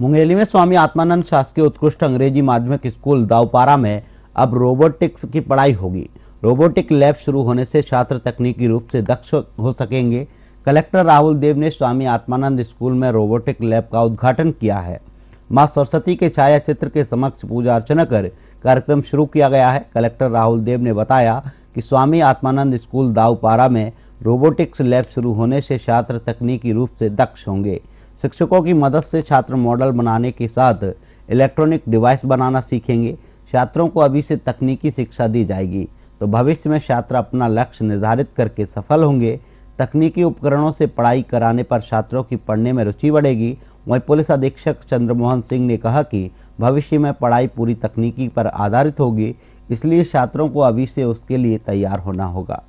मुंगेली में स्वामी आत्मानंद शासकीय उत्कृष्ट अंग्रेजी माध्यमिक स्कूल दावपारा में अब रोबोटिक्स की पढ़ाई होगी रोबोटिक लैब शुरू होने से छात्र तकनीकी रूप से दक्ष हो सकेंगे कलेक्टर राहुल देव ने स्वामी आत्मानंद स्कूल में रोबोटिक लैब का उद्घाटन किया है मां सरस्वती के छाया चित्र के समक्ष पूजा अर्चना कर कार्यक्रम शुरू किया गया है कलेक्टर राहुल देव ने बताया कि स्वामी आत्मानंद स्कूल दाऊपारा में रोबोटिक्स लैब शुरू होने से छात्र तकनीकी रूप से दक्ष होंगे शिक्षकों की मदद से छात्र मॉडल बनाने के साथ इलेक्ट्रॉनिक डिवाइस बनाना सीखेंगे छात्रों को अभी से तकनीकी शिक्षा दी जाएगी तो भविष्य में छात्र अपना लक्ष्य निर्धारित करके सफल होंगे तकनीकी उपकरणों से पढ़ाई कराने पर छात्रों की पढ़ने में रुचि बढ़ेगी वहीं पुलिस अधीक्षक चंद्रमोहन सिंह ने कहा कि भविष्य में पढ़ाई पूरी तकनीकी पर आधारित होगी इसलिए छात्रों को अभी से उसके लिए तैयार होना होगा